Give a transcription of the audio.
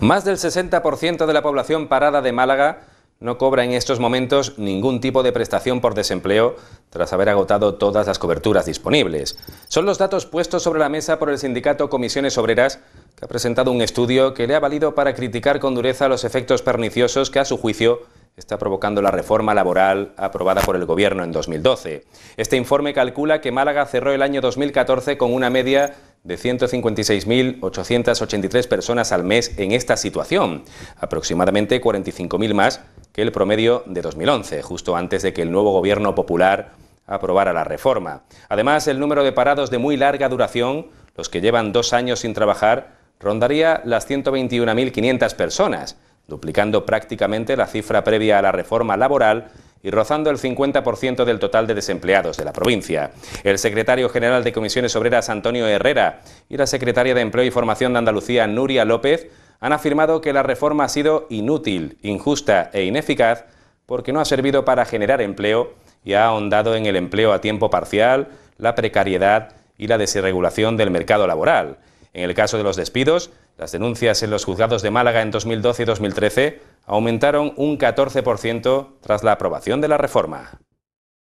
Más del 60% de la población parada de Málaga no cobra en estos momentos ningún tipo de prestación por desempleo tras haber agotado todas las coberturas disponibles. Son los datos puestos sobre la mesa por el sindicato Comisiones Obreras, que ha presentado un estudio que le ha valido para criticar con dureza los efectos perniciosos que a su juicio está provocando la reforma laboral aprobada por el Gobierno en 2012. Este informe calcula que Málaga cerró el año 2014 con una media de 156.883 personas al mes en esta situación, aproximadamente 45.000 más que el promedio de 2011, justo antes de que el nuevo gobierno popular aprobara la reforma. Además, el número de parados de muy larga duración, los que llevan dos años sin trabajar, rondaría las 121.500 personas, duplicando prácticamente la cifra previa a la reforma laboral y rozando el 50% del total de desempleados de la provincia. El secretario general de Comisiones Obreras, Antonio Herrera, y la secretaria de Empleo y Formación de Andalucía, Nuria López, han afirmado que la reforma ha sido inútil, injusta e ineficaz porque no ha servido para generar empleo y ha ahondado en el empleo a tiempo parcial, la precariedad y la desregulación del mercado laboral. En el caso de los despidos, las denuncias en los juzgados de Málaga en 2012 y 2013 aumentaron un 14% tras la aprobación de la reforma.